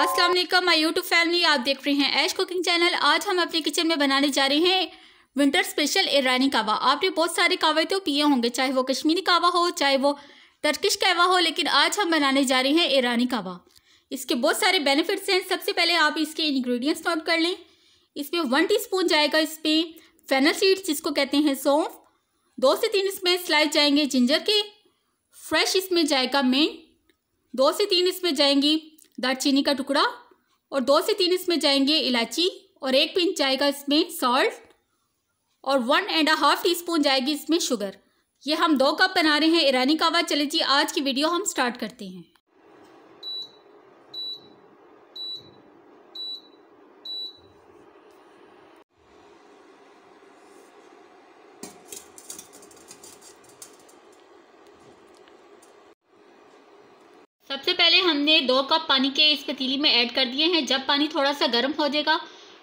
अस्सलाम वालेकुम my YouTube family आप देख रहे हैं ऐश कुकिंग चैनल आज हम अपने किचन में बनाने जा रहे हैं विंटर स्पेशल ईरानी कावा आपने बहुत सारे कावे तो पिए होंगे चाहे वो कश्मीरी कावा हो चाहे वो टर्किश कावा हो लेकिन आज हम बनाने जा रहे हैं ईरानी कावा इसके बहुत सारे बेनिफिट्स हैं सबसे पहले आप इसके इन्ग्रीडियंट्स नोट कर लें इसमें वन टी जाएगा इसमें फेनल सीड्स जिसको कहते हैं सौंफ दो से तीन इसमें स्लाइस जाएंगे जिंजर के फ्रेश इसमें जाएगा मेन दो से तीन इसमें जाएंगी दालचीनी का टुकड़ा और दो से तीन इसमें जाएंगे इलायची और एक पिंच जाएगा इसमें सॉल्ट और one and half teaspoon जाएगी इसमें शुगर ये हम दो कप बना रहे हैं ईरानी कावा चले जी आज की वीडियो हम स्टार्ट करते हैं सबसे पहले हमने दो कप पानी के इस पतीली में ऐड कर दिए हैं जब पानी थोड़ा सा गर्म हो जाएगा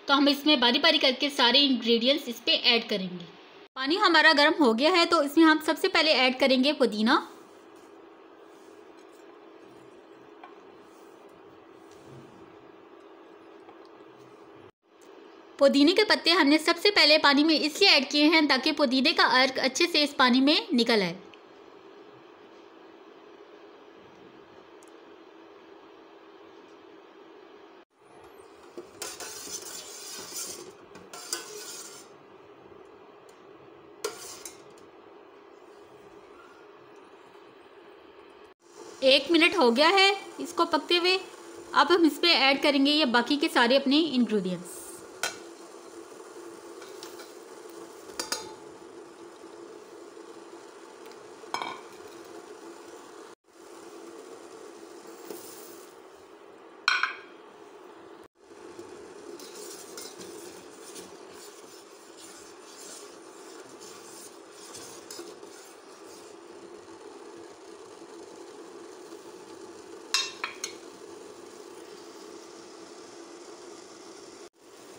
तो हम इसमें बारी बारी करके सारे इंग्रेडिएंट्स इस पर ऐड करेंगे पानी हमारा गर्म हो गया है तो इसमें हम सबसे पहले ऐड करेंगे पुदीना पुदीने के पत्ते हमने सबसे पहले पानी में इसलिए ऐड किए हैं ताकि पुदीने का अर्क अच्छे से इस पानी में निकल आए एक मिनट हो गया है इसको पकते हुए अब हम इस पर ऐड करेंगे ये बाकी के सारे अपने इंग्रेडिएंट्स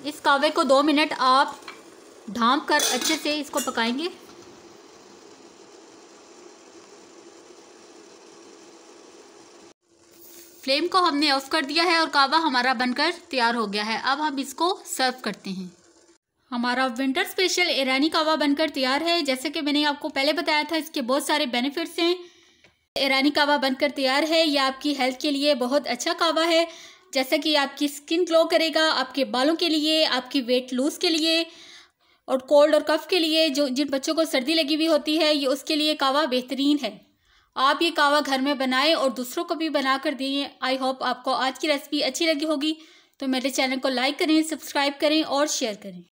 इस कावे को दो मिनट आप ढांप कर अच्छे से इसको पकाएंगे फ्लेम को हमने ऑफ कर दिया है और कावा हमारा बनकर तैयार हो गया है अब हम इसको सर्व करते हैं हमारा विंटर स्पेशल ईरानी कावा बनकर तैयार है जैसे कि मैंने आपको पहले बताया था इसके बहुत सारे बेनिफिट्स हैं ईरानी कावा बनकर तैयार है यह आपकी हेल्थ के लिए बहुत अच्छा कावा है जैसा कि आपकी स्किन ग्लो करेगा आपके बालों के लिए आपकी वेट लूज़ के लिए और कोल्ड और कफ के लिए जो जिन बच्चों को सर्दी लगी हुई होती है ये उसके लिए कावा बेहतरीन है आप ये कावा घर में बनाएं और दूसरों को भी बना कर दें आई होप आपको आज की रेसिपी अच्छी लगी होगी तो मेरे चैनल को लाइक करें सब्सक्राइब करें और शेयर करें